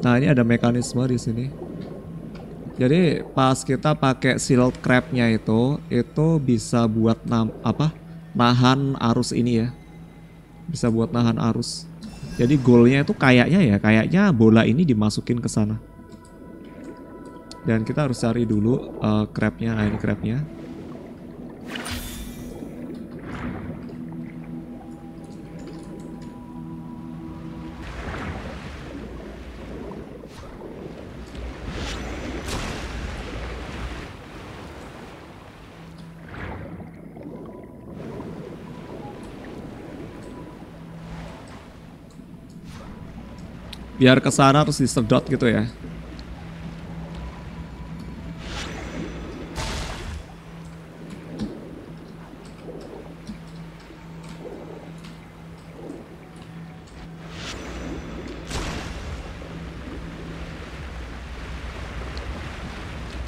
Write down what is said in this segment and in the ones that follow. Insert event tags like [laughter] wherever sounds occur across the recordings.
Nah ini ada mekanisme di sini. Jadi pas kita pakai shield crabnya itu, itu bisa buat nam apa? Nahan arus ini ya. Bisa buat nahan arus. Jadi goalnya itu kayaknya ya, kayaknya bola ini dimasukin ke sana. Dan kita harus cari dulu uh, crabnya, nah ini crabnya. biar kesana sana terus disedot gitu ya.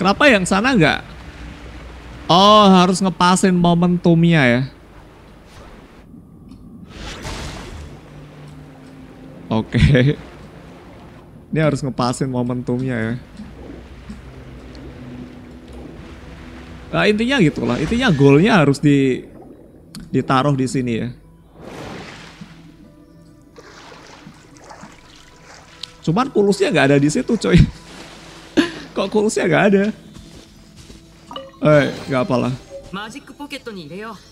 Kenapa yang sana enggak? Oh, harus ngepasin momentumnya ya. Oke. Okay. Ini harus ngepasin momentumnya ya. Nah, intinya gitulah. Intinya golnya harus di ditaruh di sini ya. Cuman kulusnya nggak ada di situ, coy. [laughs] Kok kulusnya nggak ada? Eh, nggak apalah.